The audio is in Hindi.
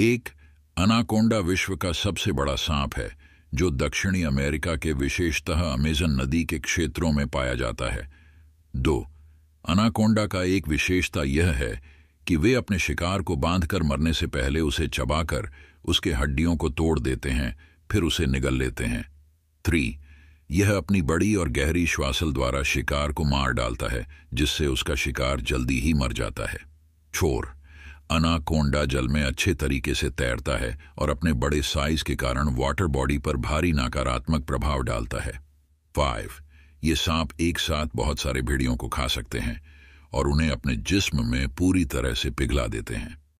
एक अनाकोंडा विश्व का सबसे बड़ा सांप है जो दक्षिणी अमेरिका के विशेषतः अमेजन नदी के क्षेत्रों में पाया जाता है दो अनाकोंडा का एक विशेषता यह है कि वे अपने शिकार को बांधकर मरने से पहले उसे चबाकर उसके हड्डियों को तोड़ देते हैं फिर उसे निगल लेते हैं थ्री यह अपनी बड़ी और गहरी श्वासल द्वारा शिकार को मार डालता है जिससे उसका शिकार जल्दी ही मर जाता है छोर अनाकोंडा जल में अच्छे तरीके से तैरता है और अपने बड़े साइज के कारण वाटर बॉडी पर भारी नकारात्मक प्रभाव डालता है फाइव ये सांप एक साथ बहुत सारे भिड़ियों को खा सकते हैं और उन्हें अपने जिस्म में पूरी तरह से पिघला देते हैं